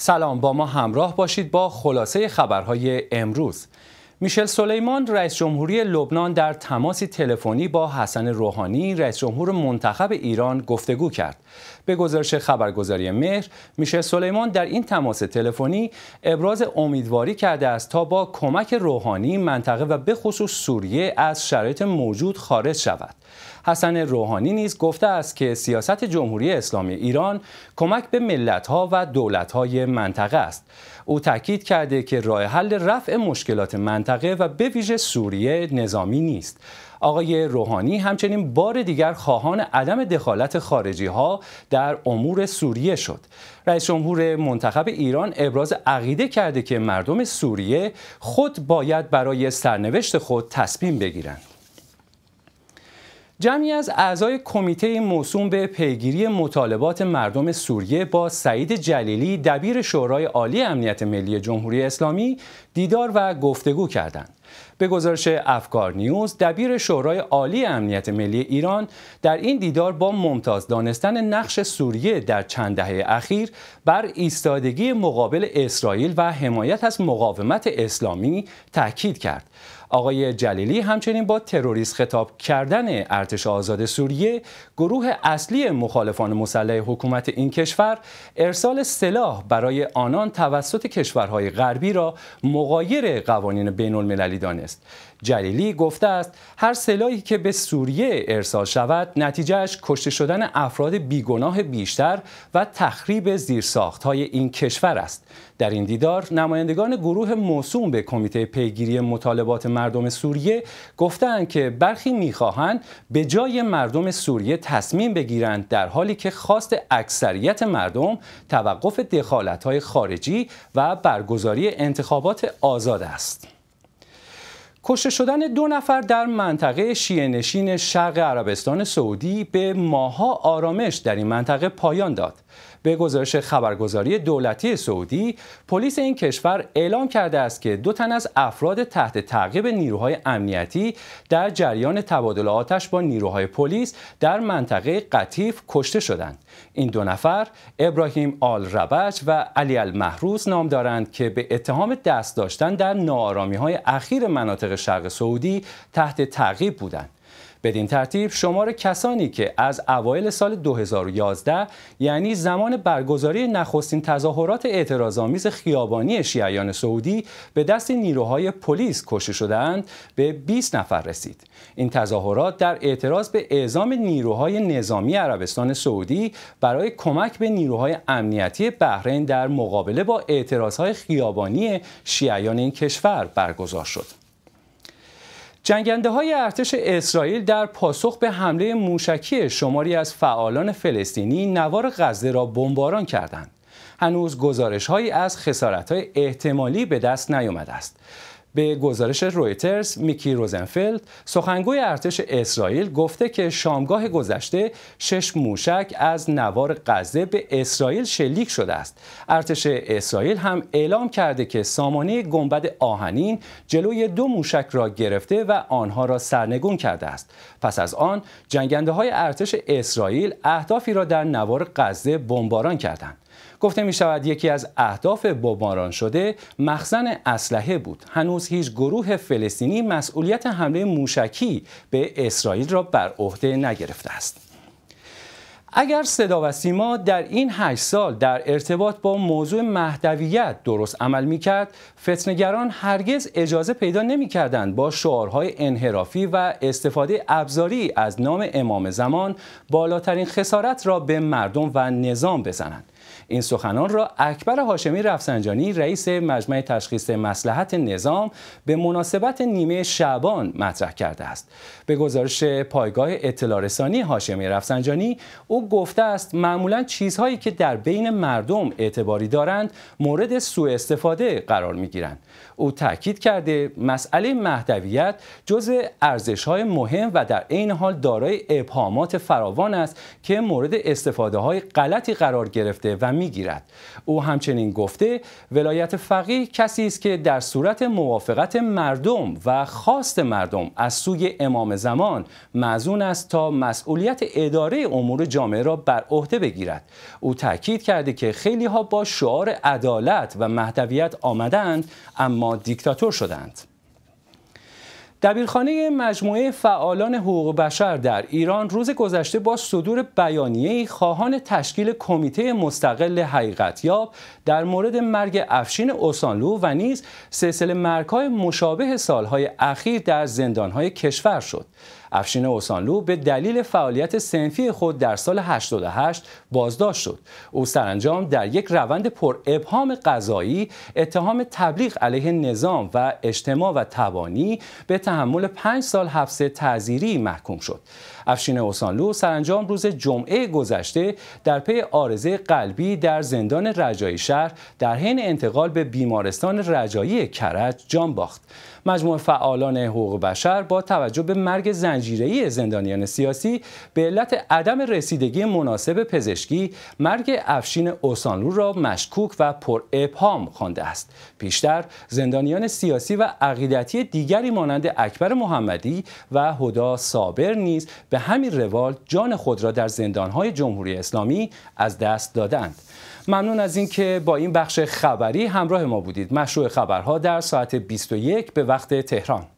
سلام با ما همراه باشید با خلاصه خبرهای امروز میشل سلیمان رئیس جمهوری لبنان در تماسی تلفنی با حسن روحانی رئیس جمهور منتخب ایران گفتگو کرد. به گزارش خبرگزاری مهر، میشل سلیمان در این تماس تلفنی ابراز امیدواری کرده است تا با کمک روحانی منطقه و به خصوص سوریه از شرایط موجود خارج شود. حسن روحانی نیز گفته است که سیاست جمهوری اسلامی ایران کمک به ملت‌ها و دولت‌های منطقه است او تاکید کرده که راه حل رفع مشکلات منطقه و به ویژه سوریه نظامی نیست آقای روحانی همچنین بار دیگر خواهان عدم دخالت خارجی ها در امور سوریه شد رئیس جمهور منتخب ایران ابراز عقیده کرده که مردم سوریه خود باید برای سرنوشت خود تصمیم بگیرند جمعی از اعضای کمیته موسوم به پیگیری مطالبات مردم سوریه با سعید جلیلی دبیر شورای عالی امنیت ملی جمهوری اسلامی دیدار و گفتگو کردند. به گزارش افکار نیوز دبیر شورای عالی امنیت ملی ایران در این دیدار با ممتاز دانستن نقش سوریه در چند دهه اخیر بر ایستادگی مقابل اسرائیل و حمایت از مقاومت اسلامی تاکید کرد آقای جلیلی همچنین با تروریست خطاب کردن ارتش آزاد سوریه گروه اصلی مخالفان مسلح حکومت این کشور ارسال سلاح برای آنان توسط کشورهای غربی را مغایر قوانین بین المللی دانست جلیلی گفته است هر سلاحی که به سوریه ارسال شود نتیجهش کشته شدن افراد بیگناه بیشتر و تخریب زیرساخت های این کشور است در این دیدار نمایندگان گروه موسوم به کمیته پیگیری مطالبات مردم سوریه گفتند که برخی میخواهند به جای مردم سوریه تصمیم بگیرند در حالی که خواست اکثریت مردم توقف دخالت های خارجی و برگزاری انتخابات آزاد است. کشته شدن دو نفر در منطقه شیعه نشین شرق عربستان سعودی به ماها آرامش در این منطقه پایان داد به گزارش خبرگزاری دولتی سعودی پلیس این کشور اعلام کرده است که دو تن از افراد تحت تعقیب نیروهای امنیتی در جریان تبادل آتش با نیروهای پلیس در منطقه قطیف کشته شدند این دو نفر ابراهیم آل ربج و علی المحروس نام دارند که به اتهام دست داشتن در نارامی های اخیر مناطق شرق سعودی تحت تعقیب بودند بدین ترتیب شمار کسانی که از اوایل سال 2011 یعنی زمان برگزاری نخستین تظاهرات اعتراضآمیز خیابانی شیعیان سعودی به دست نیروهای پلیس کشته شدند به 20 نفر رسید این تظاهرات در اعتراض به اعزام نیروهای نظامی عربستان سعودی برای کمک به نیروهای امنیتی بحرین در مقابله با اعتراضهای خیابانی شیعیان این کشور برگزار شد جنگنده های ارتش اسرائیل در پاسخ به حمله موشکی شماری از فعالان فلسطینی نوار غزه را بمباران کردند. هنوز گزارش از خسارت های احتمالی به دست نیامده است. به گزارش رویترز میکی روزنفلد سخنگوی ارتش اسرائیل گفته که شامگاه گذشته شش موشک از نوار غزه به اسرائیل شلیک شده است ارتش اسرائیل هم اعلام کرده که سامانه گنبد آهنین جلوی دو موشک را گرفته و آنها را سرنگون کرده است پس از آن جنگنده های ارتش اسرائیل اهدافی را در نوار غزه بمباران کردند گفته می شود یکی از اهداف بمباران شده مخزن اسلحه بود هنوز هیچ گروه فلسطینی مسئولیت حمله موشکی به اسرائیل را بر عهده نگرفته است اگر صدا و سیما در این هشت سال در ارتباط با موضوع مهدویت درست عمل می کرد فتنگران هرگز اجازه پیدا نمی با شعارهای انحرافی و استفاده ابزاری از نام امام زمان بالاترین خسارت را به مردم و نظام بزنند این سخنان را اکبر هاشمی رفسنجانی رئیس مجمع تشخیص مسلحت نظام به مناسبت نیمه شعبان مطرح کرده است به گزارش پایگاه اطلاع رسانی هاشمی رفسنجانی او گفته است معمولا چیزهایی که در بین مردم اعتباری دارند مورد سوء استفاده قرار می گیرند او تاکید کرده مسئله مهدویت جزء ارزش‌های مهم و در عین حال دارای ابهامات فراوان است که مورد استفاده های غلطی قرار گرفته و میگیرد او همچنین گفته ولایت فقیه کسی است که در صورت موافقت مردم و خواست مردم از سوی امام زمان مزون است تا مسئولیت اداره امور جامعه را بر عهده بگیرد او تاکید کرده که خیلی ها با شعار عدالت و مهدویت آمدند اما دیکتاتور شدند دبیرخانه مجموعه فعالان حقوق بشر در ایران روز گذشته با صدور بیانیه‌ای خواهان تشکیل کمیته مستقل حقیقتیاب در مورد مرگ افشین اوسانلو و نیز سلسله مرگهای مشابه سالهای اخیر در زندان‌های کشور شد افشینه اوسانلو به دلیل فعالیت سنفی خود در سال 88 بازداشت شد او سرانجام در یک روند پر ابهام قضایی اتهام تبلیغ علیه نظام و اجتماع و توانی به تحمل 5 سال حبس تعزیری محکوم شد افشین اوسانلو سرانجام روز جمعه گذشته در پی آرزه قلبی در زندان رجایی شهر در حین انتقال به بیمارستان رجایی کرج جان باخت مجموع فعالان حقوق بشر با توجه به مرگ زن زنجیره‌ای زندانیان سیاسی به علت عدم رسیدگی مناسب پزشکی مرگ افشین اوسانلو را مشکوک و پر ابهام خوانده است پیشتر زندانیان سیاسی و عقیدتی دیگری مانند اکبر محمدی و هدا صابر نیز به همین روال جان خود را در زندانهای جمهوری اسلامی از دست دادند ممنون از اینکه با این بخش خبری همراه ما بودید مشروع خبرها در ساعت 21 به وقت تهران